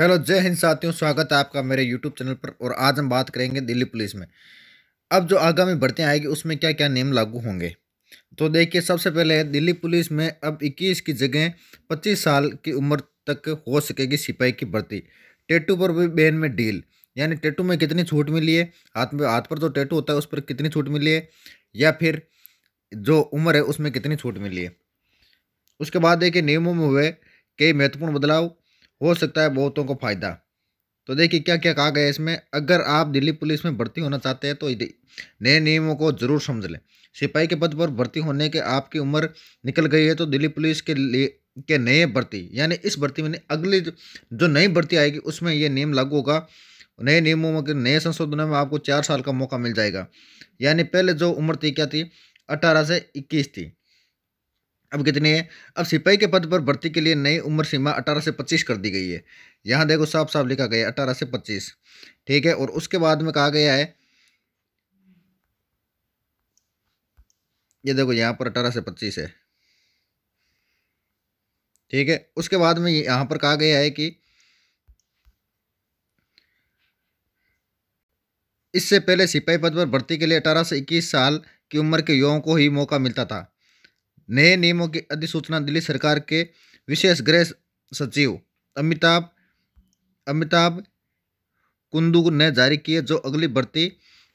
hello जय हिंद साथियों स्वागत है आपका मेरे यूट्यूब चैनल पर और आज हम बात करेंगे दिल्ली पुलिस में अब जो आगामी भर्तियाँ आएगी उसमें क्या क्या नियम लागू होंगे तो देखिए सबसे पहले दिल्ली पुलिस में अब 21 की जगह 25 साल की उम्र तक हो सकेगी सिपाही की भर्ती टेटू पर भी बैन में डील यानी टेटू में कितनी छूट मिली है हाथ में हाथ पर जो टेटू होता है उस पर कितनी छूट मिली है या फिर जो उम्र है उसमें कितनी छूट मिली है उसके बाद देखिए नियमों में हुए कई महत्वपूर्ण बदलाव हो सकता है बहुतों को फ़ायदा तो देखिए क्या क्या कहा गया है इसमें अगर आप दिल्ली पुलिस में भर्ती होना चाहते हैं तो नए नियमों को जरूर समझ लें सिपाही के पद पर भर्ती होने के आपकी उम्र निकल गई है तो दिल्ली पुलिस के लिए के नए भर्ती यानी इस भर्ती में अगली जो नई भर्ती आएगी उसमें ये नियम लागू होगा नए नियमों में नए संशोधनों में आपको चार साल का मौका मिल जाएगा यानी पहले जो उम्र थी क्या थी अट्ठारह से इक्कीस थी अब कितनी है अब सिपाही के पद पर भर्ती के लिए नई उम्र सीमा अठारह से पच्चीस कर दी गई है यहाँ देखो साफ साफ लिखा गया है से पच्चीस ठीक है और उसके बाद में कहा गया है ये देखो यहाँ पर अठारह से पच्चीस है ठीक है उसके बाद में यहाँ पर कहा गया है कि इससे पहले सिपाही पद पर भर्ती के लिए अठारह से इक्कीस साल की उम्र के युवाओं को ही मौका मिलता था नए नियमों की अधिसूचना दिल्ली सरकार के विशेष गृह सचिव अमिताभ अमिताभ कुंदू ने जारी किए जो अगली भर्ती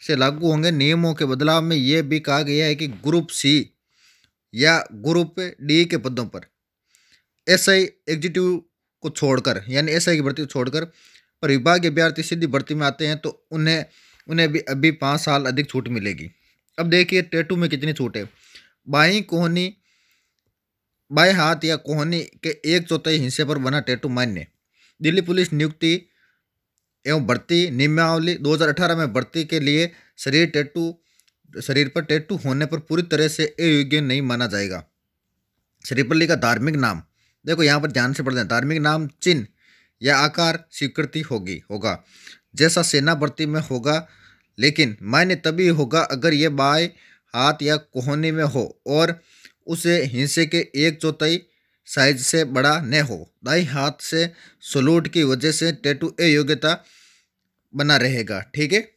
से लागू होंगे नियमों के बदलाव में यह भी कहा गया है कि ग्रुप सी या ग्रुप डी के पदों पर एसआई एग्जीक्यूटिव को छोड़कर यानी एसआई की भर्ती को छोड़कर पर विभागीय अभ्यर्थी सीधी भर्ती में आते हैं तो उन्हें उन्हें भी अभी पाँच साल अधिक छूट मिलेगी अब देखिए टेटू में कितनी छूट है बाई कोहनी बाएं हाथ या कोहनी के एक चौथाई हिस्से पर बना टैटू मान्य दिल्ली पुलिस नियुक्ति एवं भर्ती नियमावली 2018 में भर्ती के लिए शरीर टैटू शरीर पर टैटू होने पर पूरी तरह से अयोग्य नहीं माना जाएगा श्रीपल्ली का धार्मिक नाम देखो यहाँ पर ध्यान से पढ़ हैं धार्मिक नाम चिन्ह या आकार स्वीकृति होगी होगा जैसा सेना भर्ती में होगा लेकिन मायने तभी होगा अगर ये बाएं हाथ या कोहनी में हो और उसे हिंसे के एक चौथाई साइज से बड़ा न हो दाई हाथ से सलूट की वजह से टैटू योग्यता बना रहेगा ठीक है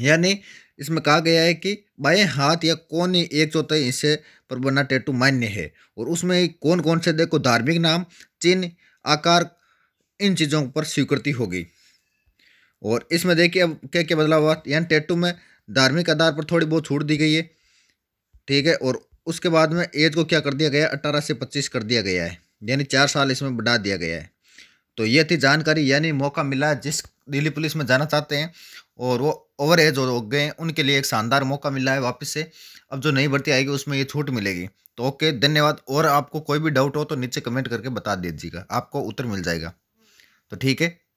यानी इसमें कहा गया है कि बाएं हाथ या कौन ही एक चौथाई हिस्से पर बना टैटू मान्य है और उसमें कौन कौन से देखो धार्मिक नाम चिन्ह आकार इन चीज़ों पर स्वीकृति होगी और इसमें देखिए अब क्या क्या बदलाव हुआ यानी टैटू में धार्मिक आधार पर थोड़ी बहुत छूट दी गई है ठीक है और उसके बाद में एज को क्या कर दिया गया अट्ठारह से पच्चीस कर दिया गया है यानी चार साल इसमें बढ़ा दिया गया है तो ये थी जानकारी यानी मौका मिला जिस दिल्ली पुलिस में जाना चाहते हैं और वो ओवर एज हो गए उनके लिए एक शानदार मौका मिला है वापस से अब जो नई भर्ती आएगी उसमें ये छूट मिलेगी तो ओके धन्यवाद और आपको कोई भी डाउट हो तो नीचे कमेंट करके बता दीजिएगा आपको उत्तर मिल जाएगा तो ठीक है